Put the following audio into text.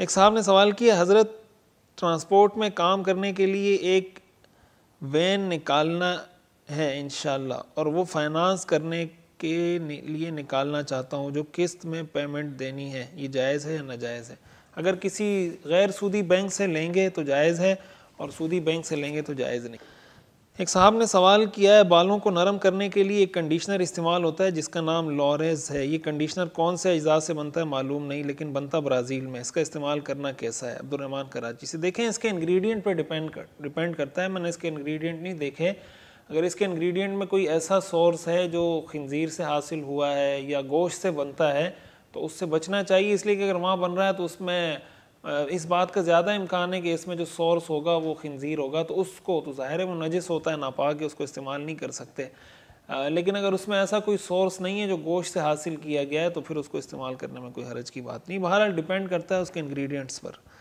एक साहब ने सवाल किया हज़रत ट्रांसपोर्ट में काम करने के लिए एक वैन निकालना है इन और वो फाइनेंस करने के लिए निकालना चाहता हूँ जो किस्त में पेमेंट देनी है ये जायज़ है या नाजायज़ है अगर किसी गैर सूदी बैंक से लेंगे तो जायज़ है और सूदी बैंक से लेंगे तो जायज़ नहीं एक साहब ने सवाल किया है बालों को नरम करने के लिए एक कंडीशनर इस्तेमाल होता है जिसका नाम लॉरेज है ये कंडीशनर कौन से अजाज से बनता है मालूम नहीं लेकिन बनता ब्राज़ील में इसका इस्तेमाल करना कैसा है अब्दुलरहमान कराची से देखें इसके इंग्रेडिएंट पे डिपेंड कर डिपेंड करता है मैंने इसके इंग्रेडिएंट नहीं देखे अगर इसके इन्ग्रीडियंट में कोई ऐसा सोर्स है जो खंजीर से हासिल हुआ है या गोश्त से बनता है तो उससे बचना चाहिए इसलिए कि अगर वहाँ बन रहा है तो उसमें इस बात का ज़्यादा इम्कान है कि इसमें जो सोर्स होगा वो खनजीर होगा तो उसको तो ज़ाहिर है वो नजस होता है नापा के उसको इस्तेमाल नहीं कर सकते लेकिन अगर उसमें ऐसा कोई सोर्स नहीं है जो गोश्त से हासिल किया गया है तो फिर उसको इस्तेमाल करने में कोई हरज की बात नहीं बहरहाल डिपेंड करता है उसके इंग्रेडिएंट्स पर